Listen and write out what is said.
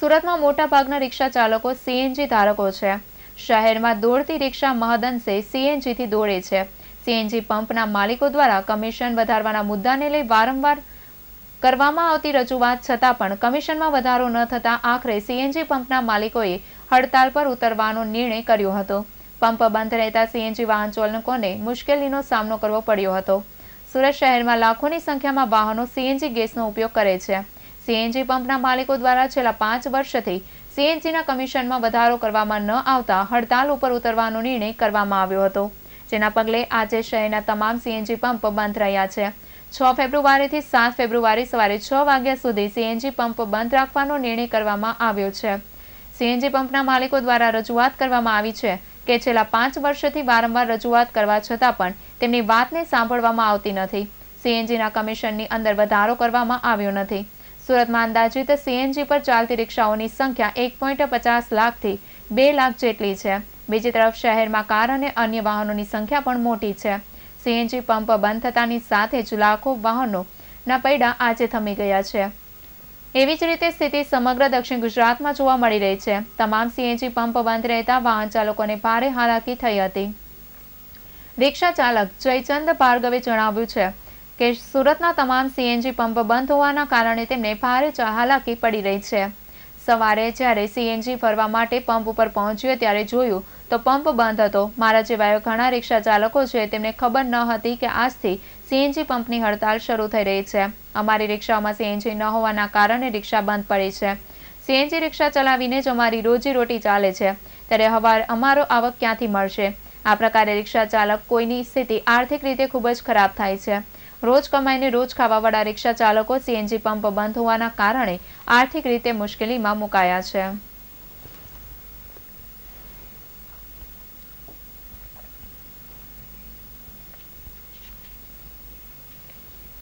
સુરતમાં મોટાભાગના રિક્ષા ચાલકો સીએનજી ધારકો છે શહેરમાં દોડતી રિક્ષા મહદંશે સીએનજીથી દોડે છે સીએનજી પંપના માલિકો દ્વારા કમિશન વધારવાના મુદ્દાને લઈ વારંવાર કરવામાં આવતી રજૂઆત છતાં પણ કમિશનમાં વધારો ન થતાં આખરે સીએનજી પંપના માલિકોએ હડતાળ પર ઉતરવાનો નિર્ણય કર્યો હતો પંપ બંધ રહેતા સીએનજી વાહન ચાલકોને મુશ્કેલીનો સામનો કરવો પડ્યો હતો સુરત શહેરમાં લાખોની સંખ્યામાં વાહનો સીએનજી ગેસનો ઉપયોગ કરે છે સીએનજી પંપના માલિકો દ્વારા છેલ્લા પાંચ વર્ષથી સીએનજીના કમિશનમાં વધારો કરવામાં ન આવતા હડતાલ ઉપર ઉતરવાનો નિર્ણય કરવામાં આવ્યો હતો જેના પગલે આજે શહેરના તમામ સીએનજી પંપ બંધ રહ્યા છે છ ફેબ્રુઆરીથી સાત ફેબ્રુઆરી સવારે છ વાગ્યા સુધી સીએનજી પંપ બંધ રાખવાનો નિર્ણય કરવામાં આવ્યો છે સીએનજી પંપના માલિકો દ્વારા રજૂઆત કરવામાં આવી છે કે છેલ્લા પાંચ વર્ષથી વારંવાર રજૂઆત કરવા છતાં પણ તેમની વાતને સાંભળવામાં આવતી નથી સીએનજીના કમિશનની અંદર વધારો કરવામાં આવ્યો નથી સુરતમાં અંદાજિત સીએનજી પર ચાલતી રિક્ષાઓની સંખ્યા એક પોઈન્ટ પચાસ લાખથી બે લાખ જેટલી છે બીજી તરફ શહેરમાં કાર અને અન્ય વાહનોની સંખ્યા પણ મોટી છે સીએનજી પંપ બંધ થતાની સાથે જ લાખો વાહનોના પૈડા આજે થમી ગયા છે એવી જ રીતે સ્થિતિ સમગ્ર દક્ષિણ ગુજરાતમાં જોવા મળી રહી છે તમામ સીએનજી પંપ બંધ રહેતા વાહન ચાલકોને ભારે હાલાકી થઈ હતી રિક્ષા ચાલક જયચંદ ભાર્ગવે જણાવ્યું છે કે સુરતના તમામ સીએનજી પંપ બંધ હોવાના કારણે તેમને ભારે હાલાકી પડી રહી છે સવારે જ્યારે સીએનજી ફરવા માટે પંપ ઉપર પહોંચ્યો ત્યારે જોયું તો પંપ બંધ હતો મારા જેવા ઘણા રિક્ષા ચાલકો છે તેમને ખબર ન હતી કે આજથી સીએનજી પંપની હડતાલ શરૂ થઈ રહી છે અમારી રિક્ષામાં સીએનજી ન હોવાના કારણે રિક્ષા બંધ પડી છે સીએનજી રિક્ષા ચલાવીને જ અમારી રોજીરોટી ચાલે છે ત્યારે હવાર અમારો આવક ક્યાંથી મળશે આ પ્રકારે રિક્ષા ચાલક કોઈની સ્થિતિ આર્થિક રીતે ખૂબ જ ખરાબ થાય છે રોજ કમાઈને રોજ ખાવાવાળા રિક્ષા ચાલકો સીએનજી પંપ બંધ હોવાના કારણે આર્થિક રીતે મુશ્કેલીમાં મુકાયા છે